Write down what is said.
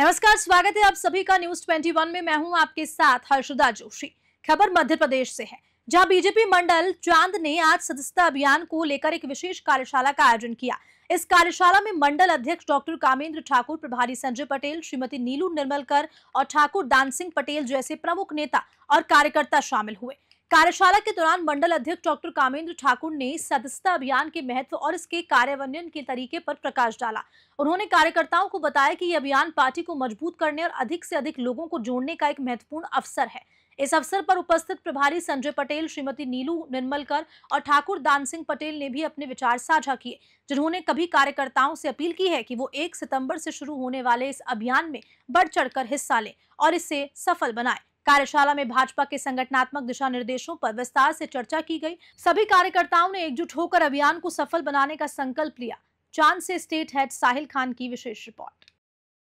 नमस्कार स्वागत है आप सभी का न्यूज 21 में मैं हूं आपके साथ हर्षदा जोशी खबर मध्य प्रदेश से है जहां बीजेपी मंडल चांद ने आज सदस्यता अभियान को लेकर एक विशेष कार्यशाला का आयोजन किया इस कार्यशाला में मंडल अध्यक्ष डॉक्टर कामेंद्र ठाकुर प्रभारी संजय पटेल श्रीमती नीलू निर्मलकर और ठाकुर दान सिंह पटेल जैसे प्रमुख नेता और कार्यकर्ता शामिल हुए कार्यशाला के दौरान मंडल अध्यक्ष डॉक्टर कामेंद्र ठाकुर ने सदस्यता अभियान के महत्व और इसके कार्यान्वयन के तरीके पर प्रकाश डाला उन्होंने कार्यकर्ताओं को बताया कि यह अभियान पार्टी को मजबूत करने और अधिक से अधिक लोगों को जोड़ने का एक महत्वपूर्ण अवसर है इस अवसर पर उपस्थित प्रभारी संजय पटेल श्रीमती नीलू निर्मलकर और ठाकुर दान सिंह पटेल ने भी अपने विचार साझा किए जिन्होंने कभी कार्यकर्ताओं से अपील की है कि वो एक सितंबर से शुरू होने वाले इस अभियान में बढ़ चढ़कर हिस्सा लें और इसे सफल बनाएं कार्यशाला में भाजपा के संगठनात्मक दिशा निर्देशों पर विस्तार से चर्चा की गई सभी कार्यकर्ताओं ने एकजुट होकर अभियान को सफल बनाने का संकल्प लिया चांद से स्टेट हेड साहिल खान की विशेष रिपोर्ट